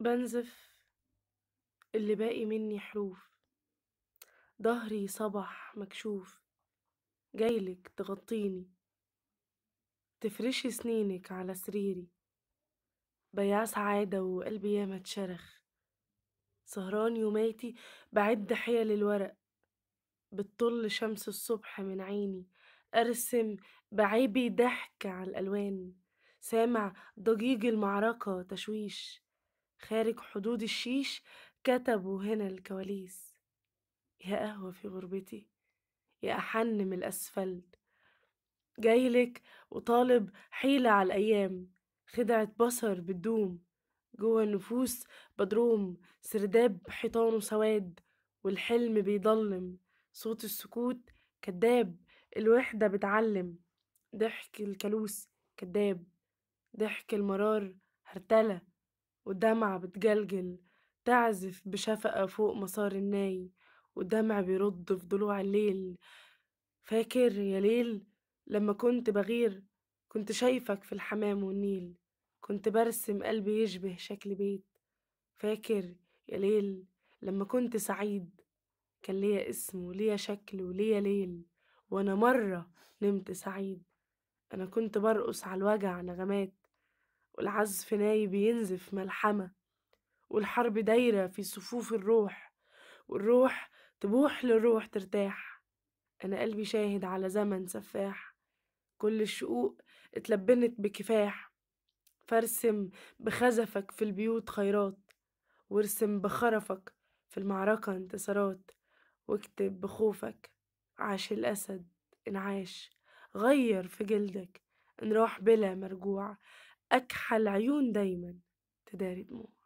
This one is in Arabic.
بنزف اللي باقي مني حروف ضهري صبح مكشوف جايلك تغطيني تفرشي سنينك على سريري بيع سعادة وقلبي ياما اتشرخ سهران يوماتي بعد حيل الورق بتطل شمس الصبح من عيني أرسم بعيبي ضحك على الألوان سامع ضجيج المعركة تشويش خارج حدود الشيش كتبوا هنا الكواليس يا قهوة في غربتي يا أحن من الأسفلت جايلك وطالب حيلة على الأيام خدعة بصر بتدوم جوه النفوس بدروم سرداب حيطانه سواد والحلم بيضلم صوت السكوت كداب الوحدة بتعلم ضحك الكلوس كداب ضحك المرار هرتلة ودمعة بتجلجل تعزف بشفقة فوق مسار الناي ودمع بيرد في ضلوع الليل فاكر يا ليل لما كنت بغير كنت شايفك في الحمام والنيل كنت برسم قلبي يشبه شكل بيت فاكر يا ليل لما كنت سعيد كان ليا اسم وليا شكل وليا ليل وأنا مرة نمت سعيد أنا كنت برقص على الوجع نغمات والعزف ناي بينزف ملحمة والحرب دايرة في صفوف الروح والروح تبوح للروح ترتاح أنا قلبي شاهد على زمن سفاح كل الشقوق اتلبنت بكفاح فارسم بخزفك في البيوت خيرات وارسم بخرفك في المعركة انتصارات واكتب بخوفك عاش الأسد انعاش غير في جلدك ان راح بلا مرجوع أكحل عيون دايما تداري دموع